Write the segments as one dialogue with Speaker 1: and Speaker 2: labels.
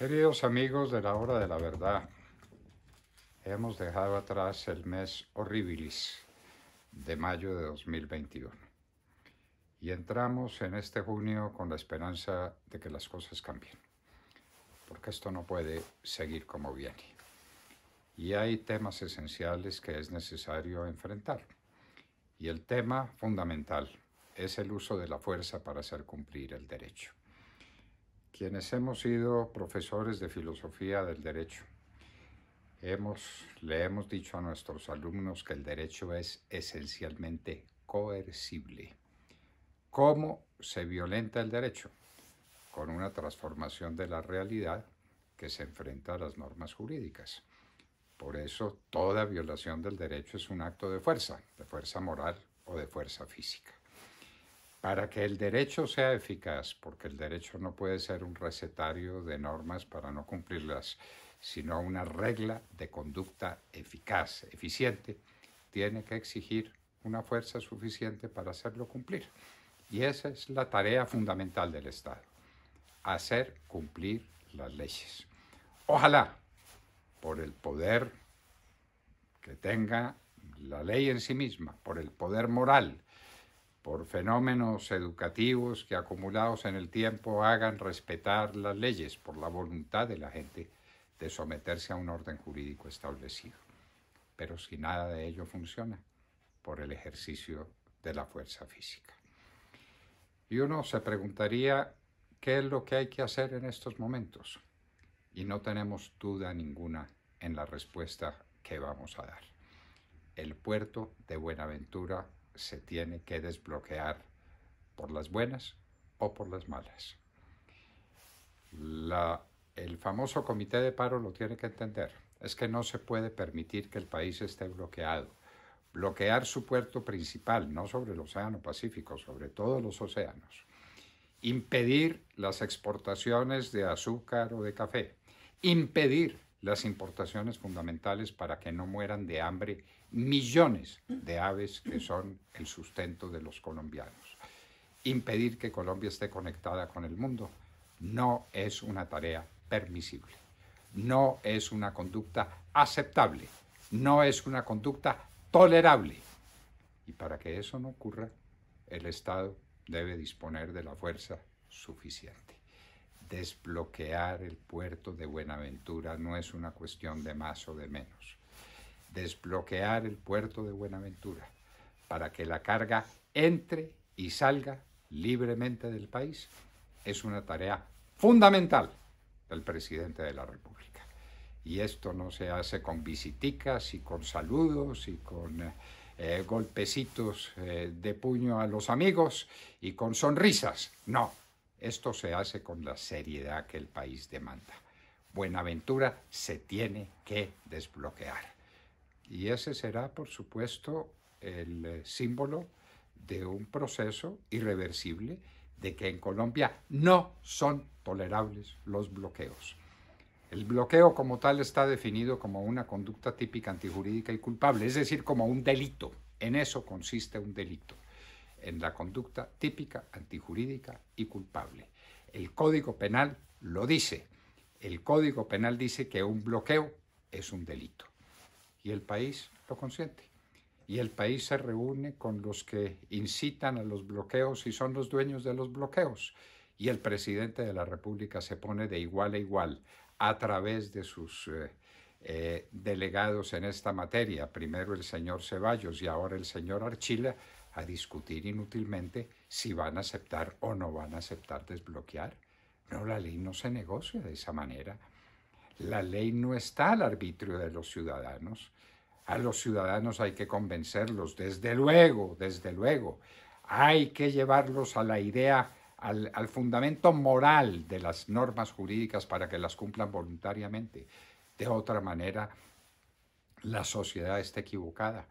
Speaker 1: Queridos amigos de la hora de la verdad, hemos dejado atrás el mes horribilis de mayo de 2021 y entramos en este junio con la esperanza de que las cosas cambien, porque esto no puede seguir como viene. Y hay temas esenciales que es necesario enfrentar. Y el tema fundamental es el uso de la fuerza para hacer cumplir el derecho. Quienes hemos sido profesores de filosofía del derecho, hemos, le hemos dicho a nuestros alumnos que el derecho es esencialmente coercible. ¿Cómo se violenta el derecho? Con una transformación de la realidad que se enfrenta a las normas jurídicas. Por eso, toda violación del derecho es un acto de fuerza, de fuerza moral o de fuerza física. Para que el derecho sea eficaz, porque el derecho no puede ser un recetario de normas para no cumplirlas, sino una regla de conducta eficaz, eficiente, tiene que exigir una fuerza suficiente para hacerlo cumplir. Y esa es la tarea fundamental del Estado, hacer cumplir las leyes. Ojalá, por el poder que tenga la ley en sí misma, por el poder moral, por fenómenos educativos que acumulados en el tiempo hagan respetar las leyes por la voluntad de la gente de someterse a un orden jurídico establecido. Pero si nada de ello funciona, por el ejercicio de la fuerza física. Y uno se preguntaría qué es lo que hay que hacer en estos momentos. Y no tenemos duda ninguna en la respuesta que vamos a dar. El puerto de Buenaventura se tiene que desbloquear por las buenas o por las malas. el famoso comité de paro lo tiene que entender. Es que no se puede permitir que el país esté bloqueado. Bloquear su puerto principal, no sobre el Océano Pacífico, sobre todos los océanos. Impedir las exportaciones de azúcar o de café. Impedir las importaciones fundamentales para que no mueran de hambre millones de aves que son el sustento de los colombianos. Impedir que Colombia esté conectada con el mundo no es una tarea permisible, no es una conducta aceptable, no es una conducta tolerable. Y para que eso no ocurra, el Estado debe disponer de la fuerza suficiente desbloquear el puerto de Buenaventura no es una cuestión de más o de menos. Desbloquear el puerto de Buenaventura para que la carga entre y salga libremente del país es una tarea fundamental del presidente de la República. Y esto no se hace con visiticas y con saludos y con eh, eh, golpecitos eh, de puño a los amigos y con sonrisas. No, esto se hace con la seriedad que el país demanda. Buenaventura se tiene que desbloquear. Y ese será, por supuesto, el eh, símbolo de un proceso irreversible de que en Colombia no son tolerables los bloqueos. El bloqueo como tal está definido como una conducta típica antijurídica y culpable, es decir, como un delito. En eso consiste un delito en la conducta típica, antijurídica y culpable. El Código Penal lo dice. El Código Penal dice que un bloqueo es un delito. Y el país lo consiente. Y el país se reúne con los que incitan a los bloqueos y son los dueños de los bloqueos. Y el presidente de la República se pone de igual a igual a través de sus eh, eh, delegados en esta materia, primero el señor Ceballos y ahora el señor Archila, a discutir inútilmente si van a aceptar o no van a aceptar desbloquear. No, la ley no se negocia de esa manera. La ley no está al arbitrio de los ciudadanos. A los ciudadanos hay que convencerlos, desde luego, desde luego. Hay que llevarlos a la idea, al, al fundamento moral de las normas jurídicas para que las cumplan voluntariamente. De otra manera, la sociedad está equivocada.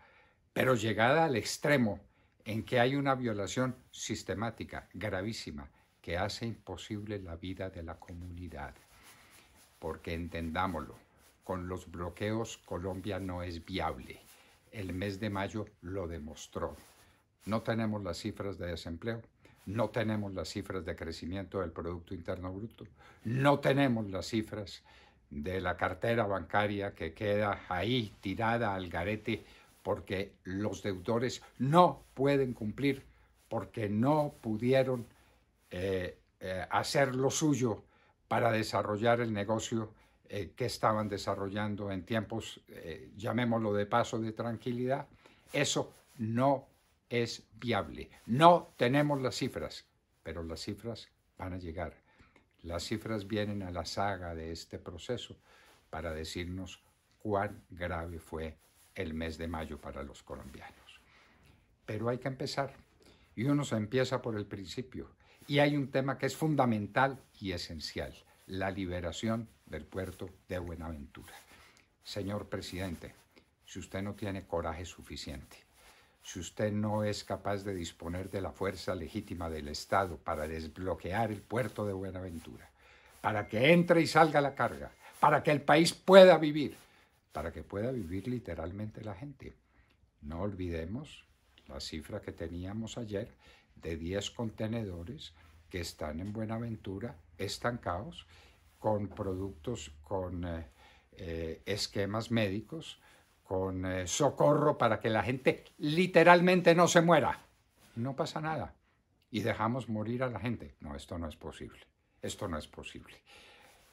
Speaker 1: Pero llegada al extremo en que hay una violación sistemática, gravísima, que hace imposible la vida de la comunidad. Porque entendámoslo, con los bloqueos Colombia no es viable. El mes de mayo lo demostró. No tenemos las cifras de desempleo, no tenemos las cifras de crecimiento del Producto Interno Bruto, no tenemos las cifras de la cartera bancaria que queda ahí tirada al garete porque los deudores no pueden cumplir, porque no pudieron eh, eh, hacer lo suyo para desarrollar el negocio eh, que estaban desarrollando en tiempos, llamémoslo de paso, de tranquilidad. Eso no es viable. No tenemos las cifras, pero las cifras van a llegar. Las cifras vienen a la saga de este proceso para decirnos cuán grave fue el mes de mayo para los colombianos. Pero hay que empezar. Y uno se empieza por el principio. Y hay un tema que es fundamental y esencial, la liberación del puerto de Buenaventura. Señor presidente, si usted no tiene coraje suficiente, si usted no es capaz de disponer de la fuerza legítima del Estado para desbloquear el puerto de Buenaventura, para que entre y salga la carga, para que el país pueda vivir, para que pueda vivir literalmente la gente. No olvidemos la cifra que teníamos ayer de 10 contenedores que están en Buenaventura estancados con productos, con eh, eh, esquemas médicos, con eh, socorro para que la gente literalmente no se muera. No pasa nada. Y dejamos morir a la gente. No, esto no es posible. Esto no es posible.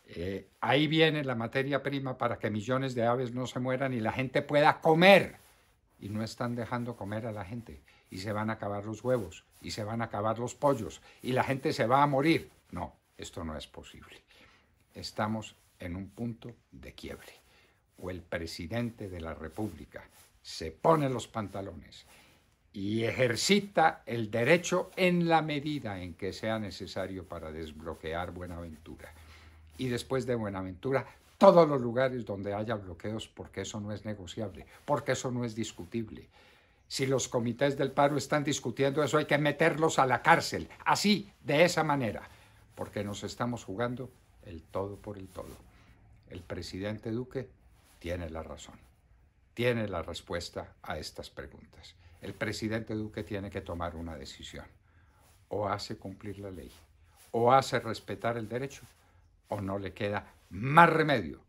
Speaker 1: Eh, ahí viene la materia prima para que millones de aves no se mueran y la gente pueda comer. Y no están dejando comer a la gente. Y se van a acabar los huevos, y se van a acabar los pollos, y la gente se va a morir. No, esto no es posible. Estamos en un punto de quiebre. O el presidente de la República se pone los pantalones y ejercita el derecho en la medida en que sea necesario para desbloquear Buenaventura y después de Buenaventura todos los lugares donde haya bloqueos, porque eso no es negociable, porque eso no es discutible. Si los comités del paro están discutiendo eso, hay que meterlos a la cárcel, así, de esa manera, porque nos estamos jugando el todo por el todo. El presidente Duque tiene la razón, tiene la respuesta a estas preguntas. El presidente Duque tiene que tomar una decisión, o hace cumplir la ley, o hace respetar el derecho, o no le queda más remedio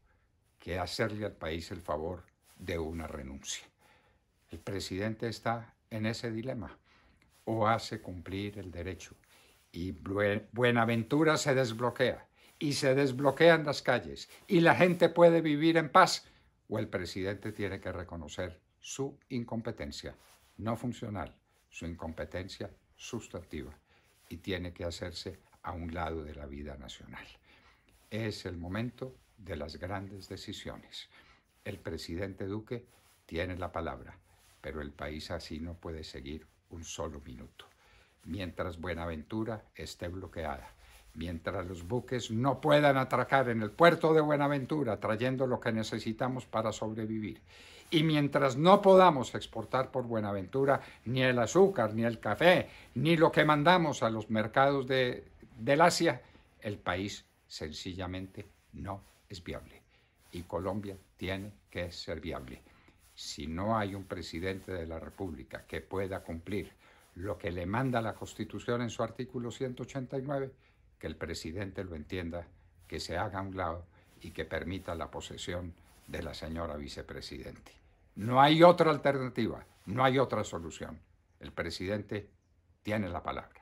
Speaker 1: que hacerle al país el favor de una renuncia. El presidente está en ese dilema o hace cumplir el derecho y Buenaventura se desbloquea y se desbloquean las calles y la gente puede vivir en paz o el presidente tiene que reconocer su incompetencia, no funcional, su incompetencia sustantiva y tiene que hacerse a un lado de la vida nacional. Es el momento de las grandes decisiones. El presidente Duque tiene la palabra, pero el país así no puede seguir un solo minuto. Mientras Buenaventura esté bloqueada, mientras los buques no puedan atracar en el puerto de Buenaventura trayendo lo que necesitamos para sobrevivir. Y mientras no podamos exportar por Buenaventura ni el azúcar, ni el café, ni lo que mandamos a los mercados de, del Asia, el país sencillamente no es viable. Y Colombia tiene que ser viable. Si no hay un presidente de la República que pueda cumplir lo que le manda la Constitución en su artículo 189, que el presidente lo entienda, que se haga a un lado y que permita la posesión de la señora vicepresidente. No hay otra alternativa, no hay otra solución. El presidente tiene la palabra.